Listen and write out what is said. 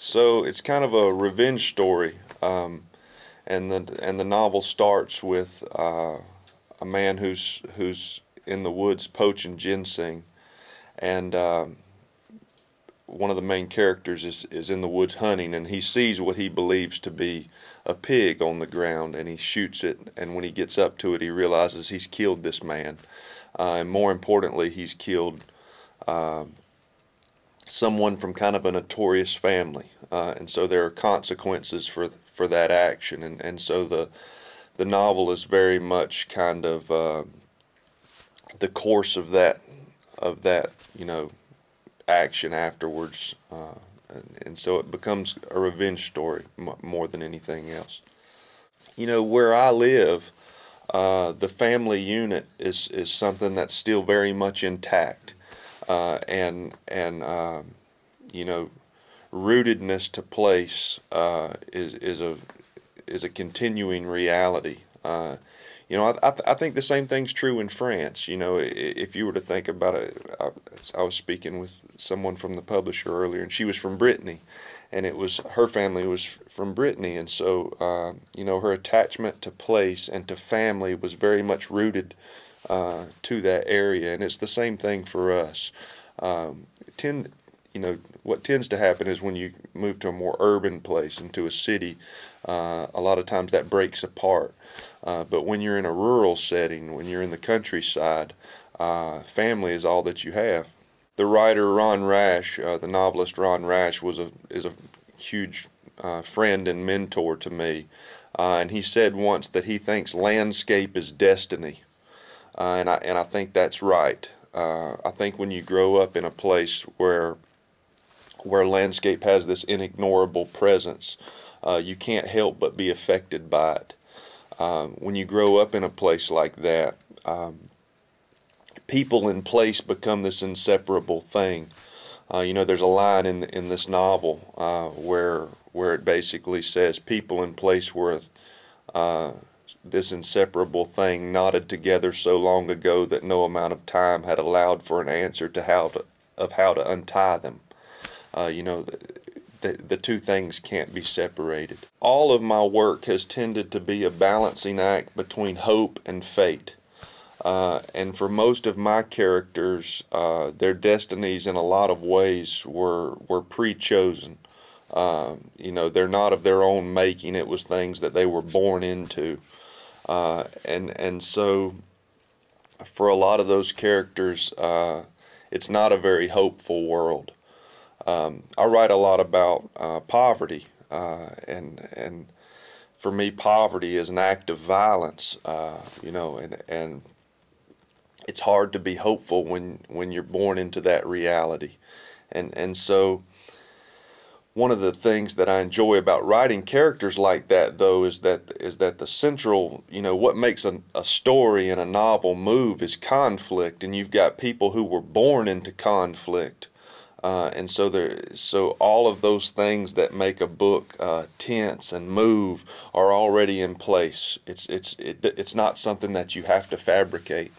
So it's kind of a revenge story, um, and the and the novel starts with uh, a man who's who's in the woods poaching ginseng, and um, one of the main characters is is in the woods hunting, and he sees what he believes to be a pig on the ground, and he shoots it, and when he gets up to it, he realizes he's killed this man, uh, and more importantly, he's killed. Um, someone from kind of a notorious family, uh, and so there are consequences for for that action, and and so the the novel is very much kind of uh, the course of that of that you know action afterwards, uh, and, and, so it becomes a revenge story more than anything else. You know where I live, uh, the family unit is is something that's still very much intact uh, and and um, you know rootedness to place uh, is is a is a continuing reality. Uh, you know, I, I, th- I, think the same thing's true in France. You know, if you were to think about it, I, I, was speaking with someone from the publisher earlier, and she was from Brittany, and it was her family was from Brittany, and so uh, you know her attachment to place and to family was very much rooted uh, to that area. And it's the same thing for us. Um, tend, you know, what tends to happen is when you move to a more urban place, into a city, uh, a lot of times that breaks apart. Uh, but when you're in a rural setting, when you're in the countryside, uh, family is all that you have. The writer Ron Rash, uh, the novelist Ron Rash, was a is a huge uh, friend and mentor to me. Uh, and he said once that he thinks landscape is destiny uh, and I and I think that's right. Uh, I think when you grow up in a place where where landscape has this inignorable presence, uh, you can't help but be affected by it. Um, when you grow up in a place like that, um, people and place become this inseparable thing. Uh, you know, there's a line in in this novel uh, where where it basically says people and place worth. uh, this inseparable thing knotted together so long ago that no amount of time had allowed for an answer to how to, of how to untie them. Uh, you know, the, the two things can't be separated. All of my work has tended to be a balancing act between hope and fate. Uh, and for most of my characters, uh, their destinies in a lot of ways were, were pre-chosen. Uh, you know, they're not of their own making. It was things that they were born into. Uh, and and so for a lot of those characters, uh, it's not a very hopeful world. Um, I write a lot about uh, poverty, uh, and and for me, poverty is an act of violence. Uh, you know, and and it's hard to be hopeful when when you're born into that reality, and and so one of the things that I enjoy about writing characters like that, though, is that is that the central, you know, what makes a, a story and a novel move is conflict, and you've got people who were born into conflict, uh, and so there, so all of those things that make a book uh, tense and move are already in place. It's it's it, it's not something that you have to fabricate.